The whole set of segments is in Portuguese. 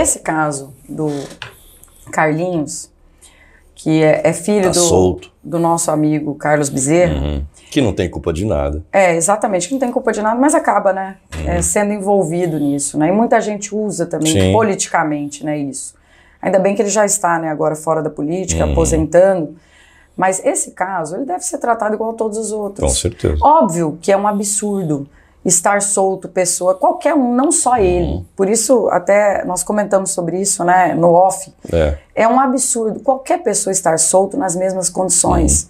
Esse caso do Carlinhos, que é, é filho tá do, do, nosso amigo Carlos Bezerra. Uhum. Que não tem culpa de nada. É, exatamente, que não tem culpa de nada, mas acaba, né? Uhum. É, sendo envolvido nisso, né? E muita gente usa também Sim. politicamente, né, isso. Ainda bem que ele já está, né, agora fora da política, uhum. aposentando. Mas esse caso, ele deve ser tratado igual a todos os outros. Com certeza. Óbvio que é um absurdo estar solto, pessoa, qualquer um, não só ele. Uhum. Por isso, até nós comentamos sobre isso, né, no off. É, é um absurdo qualquer pessoa estar solto nas mesmas condições.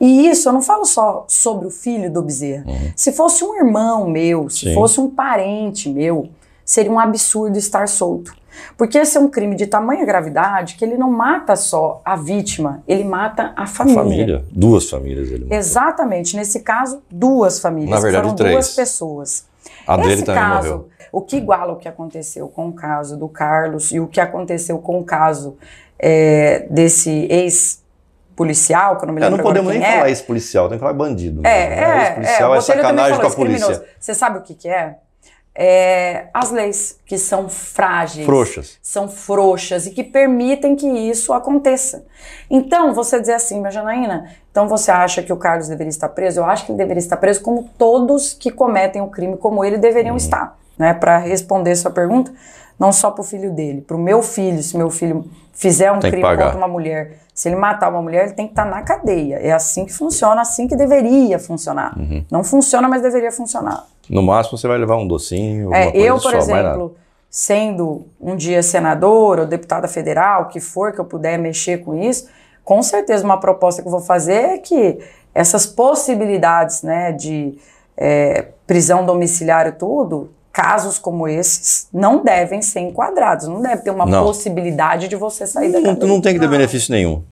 Uhum. E isso eu não falo só sobre o filho do Bezerra. Uhum. Se fosse um irmão meu, se Sim. fosse um parente meu, seria um absurdo estar solto. Porque esse é um crime de tamanha gravidade que ele não mata só a vítima, ele mata a família. A família, duas famílias ele matou. Exatamente, nesse caso, duas famílias. Na verdade, foram três. duas pessoas. A esse dele caso, também morreu. O que iguala o que aconteceu com o caso do Carlos e o que aconteceu com o caso é, desse ex policial, que eu não me é, lembro. É, não podemos nem é. falar esse policial, tem que falar bandido. Né? É, é, ex policial é, é sacanagem com a polícia. Você sabe o que, que é? é, as leis que são frágeis, frouxas. são frouxas e que permitem que isso aconteça. Então, você dizer assim, minha Janaína, então você acha que o Carlos deveria estar preso? Eu acho que ele deveria estar preso como todos que cometem o crime como ele deveriam hum. estar, né? Para responder sua pergunta, não só para o filho dele, para o meu filho, se meu filho fizer um crime contra uma mulher, se ele matar uma mulher, ele tem que estar tá na cadeia. É assim que funciona, assim que deveria funcionar. Uhum. Não funciona, mas deveria funcionar. No máximo você vai levar um docinho, é, coisa Eu, por só, exemplo, sendo um dia senador ou deputada federal, o que for que eu puder mexer com isso, com certeza uma proposta que eu vou fazer é que essas possibilidades né, de é, prisão domiciliar e tudo, casos como esses não devem ser enquadrados, não deve ter uma não. possibilidade de você sair não, da cadeia. Não tem que ter ah. benefício nenhum.